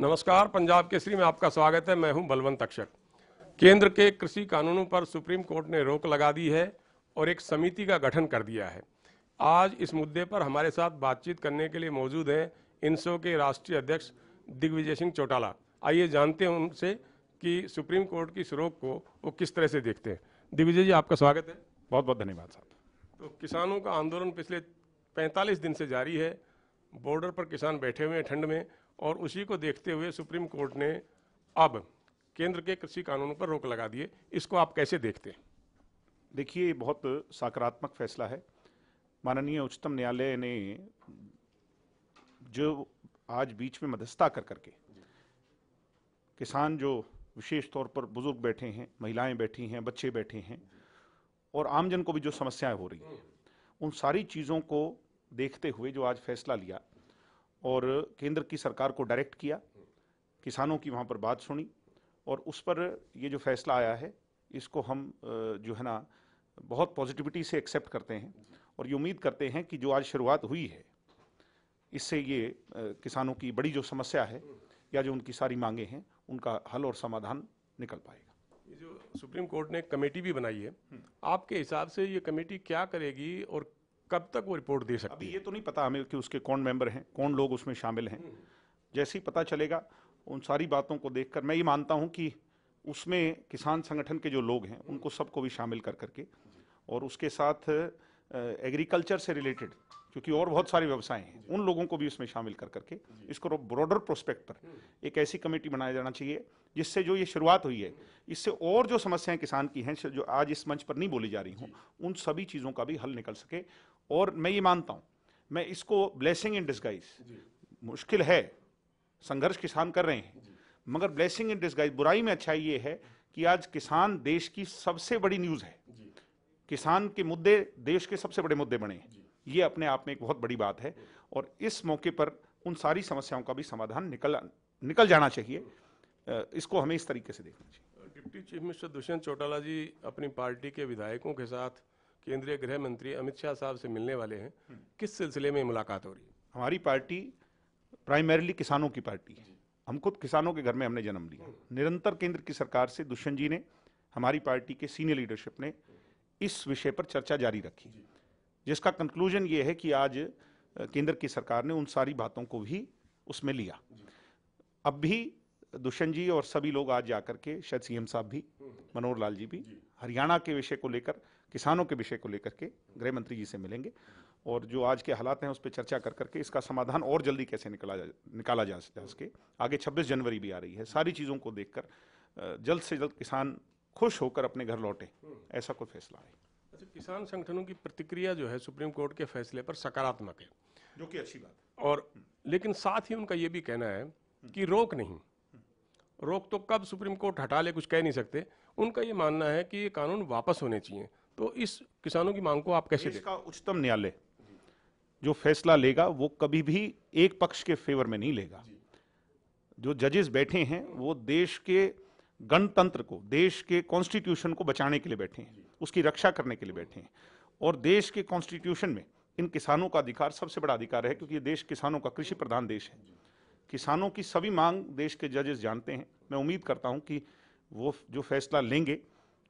नमस्कार पंजाब केसरी में आपका स्वागत है मैं हूं बलवंत अक्षर केंद्र के कृषि कानूनों पर सुप्रीम कोर्ट ने रोक लगा दी है और एक समिति का गठन कर दिया है आज इस मुद्दे पर हमारे साथ बातचीत करने के लिए मौजूद हैं इनसो के राष्ट्रीय अध्यक्ष दिग्विजय सिंह चौटाला आइए जानते हैं उनसे कि सुप्रीम कोर्ट की इस रोक को वो किस तरह से देखते हैं दिग्विजय जी आपका स्वागत है बहुत बहुत धन्यवाद साहब तो किसानों का आंदोलन पिछले पैंतालीस दिन से जारी है बॉर्डर पर किसान बैठे हुए हैं ठंड में और उसी को देखते हुए सुप्रीम कोर्ट ने अब केंद्र के कृषि कानूनों पर रोक लगा दिए इसको आप कैसे देखते हैं देखिए बहुत सकारात्मक फैसला है माननीय उच्चतम न्यायालय ने जो आज बीच में मध्यस्थता कर करके किसान जो विशेष तौर पर बुजुर्ग बैठे हैं महिलाएं बैठी हैं बच्चे बैठे हैं और आमजन को भी जो समस्याएं हो रही हैं उन सारी चीज़ों को देखते हुए जो आज फैसला लिया और केंद्र की सरकार को डायरेक्ट किया किसानों की वहाँ पर बात सुनी और उस पर ये जो फैसला आया है इसको हम जो है ना बहुत पॉजिटिविटी से एक्सेप्ट करते हैं और ये उम्मीद करते हैं कि जो आज शुरुआत हुई है इससे ये किसानों की बड़ी जो समस्या है या जो उनकी सारी मांगे हैं उनका हल और समाधान निकल पाएगा ये जो सुप्रीम कोर्ट ने कमेटी भी बनाई है आपके हिसाब से ये कमेटी क्या करेगी और कब तक वो रिपोर्ट दे सकती अभी है? ये तो नहीं पता हमें कि उसके कौन मेंबर हैं कौन लोग उसमें शामिल हैं हम्म। जैसे ही पता चलेगा उन सारी बातों को देखकर मैं ये मानता हूँ कि उसमें किसान संगठन के जो लोग हैं हम्म। उनको सबको भी शामिल कर करके और उसके साथ एग्रीकल्चर से रिलेटेड क्योंकि और बहुत सारे व्यवसाय हैं उन लोगों को भी इसमें शामिल कर करके इसको ब्रॉडर प्रोस्पेक्ट पर हम्म। एक ऐसी कमेटी बनाया जाना चाहिए जिससे जो ये शुरुआत हुई है इससे और जो समस्याएं किसान की हैं जो आज इस मंच पर नहीं बोली जा रही हूँ उन सभी चीज़ों का भी हल निकल सके और मैं ये मानता हूँ मैं इसको ब्लेसिंग इन डिस्गाइज मुश्किल है संघर्ष किसान कर रहे हैं मगर ब्लेसिंग इन डिस्गाइज बुराई में अच्छाई ये है कि आज किसान देश की सबसे बड़ी न्यूज़ है किसान के मुद्दे देश के सबसे बड़े मुद्दे बने ये अपने आप में एक बहुत बड़ी बात है और इस मौके पर उन सारी समस्याओं का भी समाधान निकल निकल जाना चाहिए इसको हमें इस तरीके से देखना चाहिए deputy chief minister Dushyant Chautala ji अपनी पार्टी के विधायकों के साथ केंद्रीय गृह मंत्री अमित शाह साहब से मिलने वाले हैं किस सिलसिले में मुलाकात हो रही है हमारी पार्टी प्राइमरीली किसानों की पार्टी है हम खुद किसानों के घर में हमने जन्म लिया निरंतर केंद्र की सरकार से दुष्यंत जी ने हमारी पार्टी के सीनियर लीडरशिप ने इस विषय पर चर्चा जारी रखी जिसका कंक्लूजन ये है कि आज केंद्र की सरकार ने उन सारी बातों को भी उसमें लिया अब भी दुष्यंत जी और सभी लोग आज जाकर के शायद सीएम साहब भी हम्म। मनोहर लाल जी भी हरियाणा के विषय को लेकर किसानों के विषय को लेकर के गृह मंत्री जी से मिलेंगे और जो आज के हालात हैं उस पर चर्चा कर करके इसका समाधान और जल्दी कैसे निकला जा निकाला जा, जा सके आगे छब्बीस जनवरी भी आ रही है सारी चीज़ों को देखकर जल्द से जल्द किसान खुश होकर अपने घर लौटे ऐसा कोई फैसला है अच्छा किसान संगठनों की प्रतिक्रिया जो है सुप्रीम कोर्ट के फैसले पर सकारात्मक है जो कि अच्छी बात है और लेकिन साथ ही उनका ये भी कहना है कि रोक नहीं रोक तो कब सुप्रीम कोर्ट हटा ले कुछ कह नहीं सकते उनका ये मानना है कि ये कानून वापस होने चाहिए तो इस किसानों की मांग को आप कैसे इसका उच्चतम न्यायालय जो फैसला लेगा वो कभी भी एक पक्ष के फेवर में नहीं लेगा जो जजेस बैठे हैं वो देश के गणतंत्र को देश के कॉन्स्टिट्यूशन को बचाने के लिए बैठे हैं उसकी रक्षा करने के लिए बैठे हैं और देश के कॉन्स्टिट्यूशन में इन किसानों का अधिकार सबसे बड़ा अधिकार है क्योंकि ये देश किसानों का कृषि प्रधान देश है किसानों की सभी मांग देश के जजेस जानते हैं मैं उम्मीद करता हूँ कि वो जो फैसला लेंगे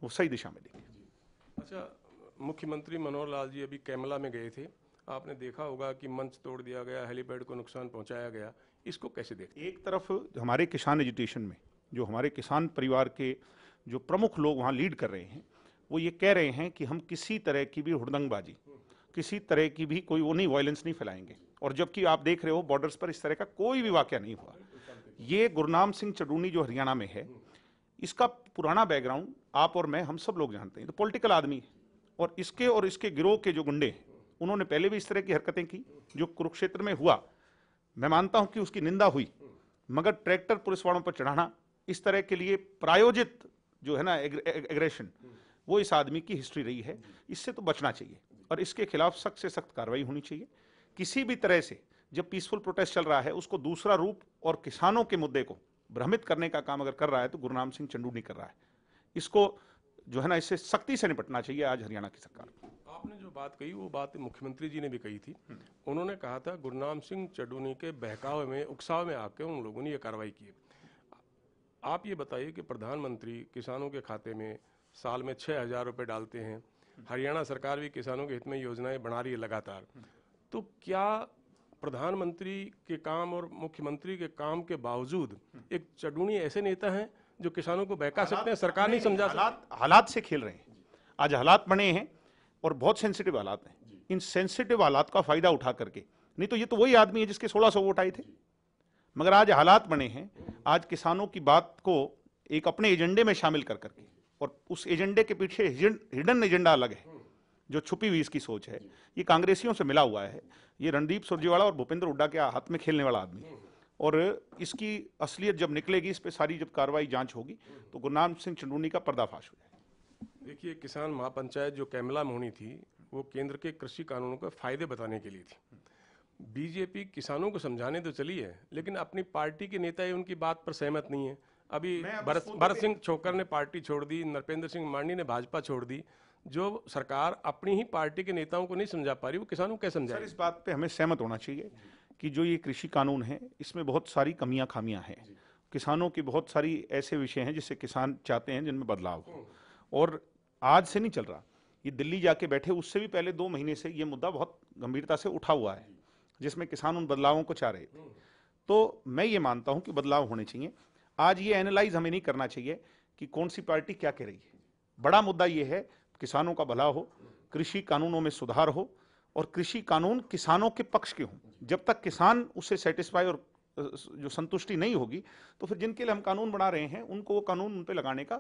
वो सही दिशा में लेंगे अच्छा मुख्यमंत्री मनोहर लाल जी अभी कैमला में गए थे आपने देखा होगा कि मंच तोड़ दिया गया हेलीपैड को नुकसान पहुंचाया गया इसको कैसे देखते एक तरफ हमारे किसान एजुटेशन में जो हमारे किसान परिवार के जो प्रमुख लोग वहाँ लीड कर रहे हैं वो ये कह रहे हैं कि हम किसी तरह की भी हुड़दंगबाजी किसी तरह की भी कोई वो नहीं वायलेंस नहीं फैलाएंगे और जबकि आप देख रहे हो बॉर्डर्स पर इस तरह का कोई भी वाक्य नहीं हुआ ये गुरनाम सिंह चडूनी जो हरियाणा में है इसका पुराना बैकग्राउंड आप और मैं हम सब लोग जानते हैं तो पॉलिटिकल आदमी है और इसके और इसके गिरोह के जो गुंडे हैं उन्होंने पहले भी इस तरह की हरकतें की जो कुरुक्षेत्र में हुआ मैं मानता हूं कि उसकी निंदा हुई मगर ट्रैक्टर पुलिस वालों पर चढ़ाना इस तरह के लिए प्रायोजित जो है ना एग्रेशन वो इस आदमी की हिस्ट्री रही है इससे तो बचना चाहिए और इसके खिलाफ सख्त से सख्त कार्रवाई होनी चाहिए किसी भी तरह से जब पीसफुल प्रोटेस्ट चल रहा है उसको दूसरा रूप और किसानों के मुद्दे को भ्रमित करने का काम अगर कर रहा है तो नाम सिंह नहीं कर रहा है इसको जो है ना इससे सख्ती से निपटना चाहिए आज हरियाणा की सरकार आपने जो बात कही वो बात मुख्यमंत्री जी ने भी कही थी उन्होंने कहा था नाम सिंह चडूनी के बहकावे में उकसाव में आकर उन लोगों ने ये कार्रवाई की आप ये बताइए कि प्रधानमंत्री किसानों के खाते में साल में छः हज़ार रुपये डालते हैं हरियाणा सरकार भी किसानों के हित में योजनाएं बना रही है लगातार तो क्या प्रधानमंत्री के काम और मुख्यमंत्री के काम के बावजूद एक चडूनी ऐसे नेता हैं जो किसानों को बहका सकते हैं सरकार नहीं समझा हालात हालात से खेल रहे हैं आज हालात बने हैं और बहुत सेंसिटिव हालात हैं इन सेंसिटिव हालात का फायदा उठा करके नहीं तो ये तो वही आदमी है जिसके सोलह सौ वोट आए थे मगर आज हालात बने हैं आज किसानों की बात को एक अपने एजेंडे में शामिल कर करके और उस एजेंडे के पीछे हिडन एजेंडा अलग है जो छुपी हुई इसकी सोच है ये कांग्रेसियों से मिला हुआ है ये रणदीप सुरजेवाला और भूपेंद्र हुड्डा के हाथ में खेलने वाला आदमी और इसकी असलियत जब निकलेगी इस पर सारी जब कार्रवाई जांच होगी तो गुरनाम सिंह चंडूनी का पर्दाफाश हो जाएगा देखिए किसान महापंचायत जो कैमला में होनी थी वो केंद्र के कृषि कानूनों के फायदे बताने के लिए थी बीजेपी किसानों को समझाने तो चली है लेकिन अपनी पार्टी के नेता ही उनकी बात पर सहमत नहीं है अभी भरत सिंह छोकर ने पार्टी छोड़ दी नरपेंद्र सिंह मांडी ने भाजपा छोड़ दी जो सरकार अपनी ही पार्टी के नेताओं को नहीं समझा पा रही वो किसानों को कैसे समझा इस बात पे हमें सहमत होना चाहिए कि जो ये कृषि कानून है इसमें बहुत सारी कमियां खामियां हैं किसानों की बहुत सारी ऐसे विषय हैं जिससे किसान चाहते हैं जिनमें बदलाव हो हम्म। और आज से नहीं चल रहा ये दिल्ली जाके बैठे उससे भी पहले दो महीने से ये मुद्दा बहुत गंभीरता से उठा हुआ है जिसमें किसान उन बदलावों को चाह रहे थे हम्म। तो मैं ये मानता हूँ कि बदलाव होने चाहिए आज ये एनालाइज हमें नहीं करना चाहिए कि कौन सी पार्टी क्या कह रही है बड़ा मुद्दा ये है किसानों का भला हो कृषि कानूनों में सुधार हो और कृषि कानून किसानों के पक्ष के हों जब तक किसान उससे सेटिस्फाई और जो संतुष्टि नहीं होगी तो फिर जिनके लिए हम कानून बना रहे हैं उनको वो कानून उन पर लगाने का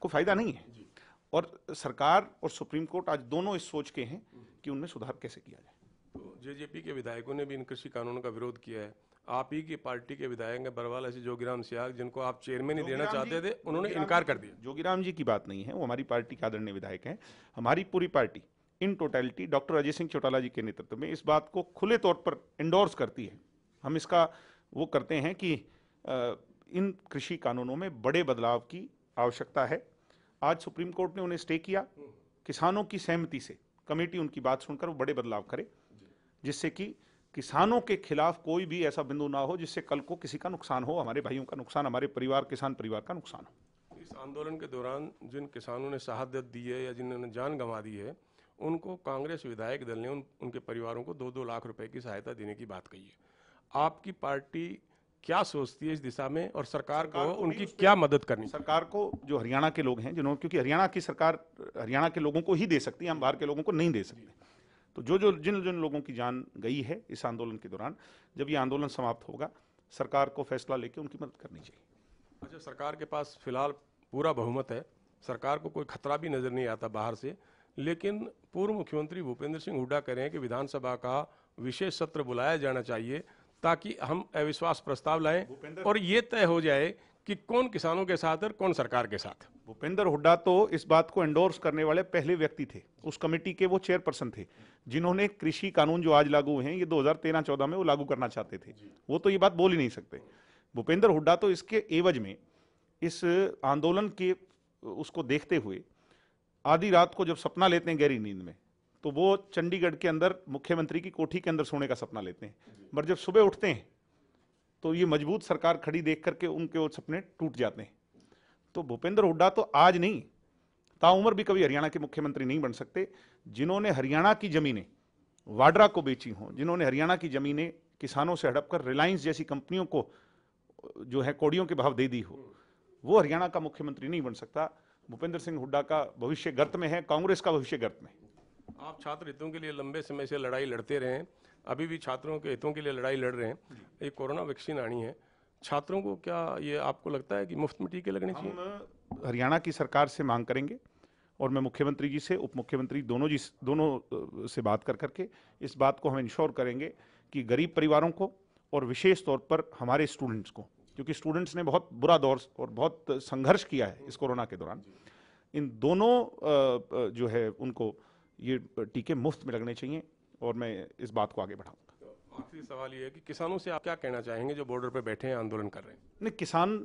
कोई फायदा नहीं है और सरकार और सुप्रीम कोर्ट आज दोनों इस सोच के हैं कि उनमें सुधार कैसे किया जाए तो जेजेपी के विधायकों ने भी इन कृषि कानूनों का विरोध किया है आप ही की पार्टी के विधायक हैं बरवाल से जोगीराम सियाग जिनको आप चेयरमैन ही देना चाहते थे उन्होंने इनकार कर दिया जोगीराम जी की बात नहीं है वो हमारी पार्टी के आदरणीय विधायक हैं हमारी पूरी party in totality doctor Ajay Singh Chautala ji के नेतृत्व में इस बात को खुले तौर पर इंडोर्स करती है हम इसका वो करते हैं कि इन कृषि कानूनों में बड़े बदलाव की आवश्यकता है आज सुप्रीम कोर्ट ने उन्हें स्टे किया किसानों की सहमति से कमेटी उनकी बात सुनकर वो बड़े बदलाव करे जिससे कि किसानों के खिलाफ कोई भी ऐसा बिंदु ना हो जिससे कल को किसी का नुकसान हो हमारे भाइयों का नुकसान हमारे परिवार किसान परिवार का नुकसान हो इस आंदोलन के दौरान जिन किसानों ने शहादत दी है या जिन्होंने जान गंवा दी है उनको कांग्रेस विधायक दल ने उन, उनके परिवारों को दो दो लाख रुपए की सहायता देने की बात कही है आपकी पार्टी क्या सोचती है इस दिशा में और सरकार, सरकार को, को उनकी क्या मदद करनी सरकार को जो हरियाणा के लोग हैं जिन्होंने क्योंकि हरियाणा की सरकार हरियाणा के लोगों को ही दे सकती है हम बाहर के लोगों को नहीं दे सकते तो जो जो जिन जिन लोगों की जान गई है इस आंदोलन के दौरान जब ये आंदोलन समाप्त होगा सरकार को फैसला लेके उनकी मदद करनी चाहिए अच्छा सरकार के पास फिलहाल पूरा बहुमत है सरकार को कोई खतरा भी नज़र नहीं आता बाहर से लेकिन पूर्व मुख्यमंत्री भूपेंद्र सिंह हुड्डा कह रहे हैं कि विधानसभा का विशेष सत्र बुलाया जाना चाहिए ताकि हम अविश्वास प्रस्ताव लाएं और ये तय हो जाए कि कौन किसानों के साथ और कौन सरकार के साथ भूपेंद्र हुड्डा तो इस बात को एंडोर्स करने वाले पहले व्यक्ति थे उस कमेटी के वो चेयरपर्सन थे जिन्होंने कृषि कानून जो आज लागू हैं ये 2013-14 में वो लागू करना चाहते थे वो तो ये बात बोल ही नहीं सकते भूपेंद्र हुड्डा तो इसके एवज में इस आंदोलन के उसको देखते हुए आधी रात को जब सपना लेते हैं गहरी नींद में तो वो चंडीगढ़ के अंदर मुख्यमंत्री की कोठी के अंदर सोने का सपना लेते हैं पर जब सुबह उठते हैं तो ये मजबूत सरकार खड़ी देख करके उनके वो सपने टूट जाते हैं तो भूपेंद्र हुड्डा तो आज नहीं ताउमर भी कभी हरियाणा के मुख्यमंत्री नहीं बन सकते जिन्होंने हरियाणा की ज़मीनें वाड्रा को बेची हों जिन्होंने हरियाणा की ज़मीनें किसानों से हड़प कर रिलायंस जैसी कंपनियों को जो है कौड़ियों के भाव दे दी हो वो हरियाणा का मुख्यमंत्री नहीं बन सकता भूपेंद्र सिंह हुड्डा का भविष्य गर्त में है कांग्रेस का भविष्य गर्त में आप छात्र हितों के लिए लंबे समय से लड़ाई लड़ते रहे हैं अभी भी छात्रों के हितों के लिए लड़ाई लड़ रहे हैं ये कोरोना वैक्सीन आनी है छात्रों को क्या ये आपको लगता है कि मुफ्त में टीके लगने चाहिए हरियाणा की सरकार से मांग करेंगे और मैं मुख्यमंत्री जी से उप मुख्यमंत्री दोनों जी दोनों से बात कर करके इस बात को हम इंश्योर करेंगे कि गरीब परिवारों को और विशेष तौर पर हमारे स्टूडेंट्स को क्योंकि स्टूडेंट्स ने बहुत बुरा दौर और बहुत संघर्ष किया है इस कोरोना के दौरान इन दोनों जो है उनको ये टीके मुफ्त में लगने चाहिए और मैं इस बात को आगे बढ़ाऊंगा आखिरी सवाल ये है कि किसानों से आप क्या कहना चाहेंगे जो बॉर्डर पर बैठे हैं आंदोलन कर रहे हैं नहीं किसान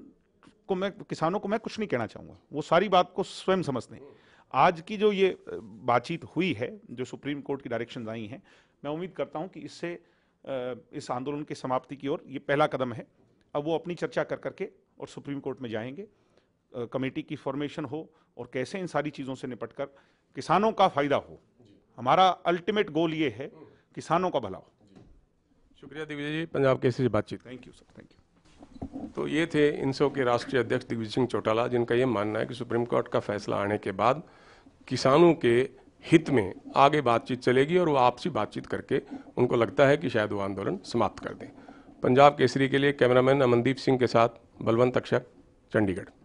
को मैं किसानों को मैं कुछ नहीं कहना चाहूँगा वो सारी बात को स्वयं समझते हैं आज की जो ये बातचीत हुई है जो सुप्रीम कोर्ट की डायरेक्शन आई हैं मैं उम्मीद करता हूँ कि इससे इस आंदोलन की समाप्ति की ओर ये पहला कदम है अब वो अपनी चर्चा कर करके और सुप्रीम कोर्ट में जाएंगे कमेटी की फॉर्मेशन हो और कैसे इन सारी चीज़ों से निपट कर किसानों का फ़ायदा हो हमारा अल्टीमेट गोल ये है किसानों का भला हो शुक्रिया दिग्विजय जी पंजाब केसरी से बातचीत thank you sir thank you तो ये थे इनसो के राष्ट्रीय अध्यक्ष दिग्विजय सिंह चौटाला जिनका ये मानना है कि सुप्रीम कोर्ट का फैसला आने के बाद किसानों के हित में आगे बातचीत चलेगी और वो आपसी बातचीत करके उनको लगता है कि शायद वो आंदोलन समाप्त कर दें पंजाब केसरी के लिए कैमरामैन अमनदीप सिंह के साथ बलवंत अक्षर चंडीगढ़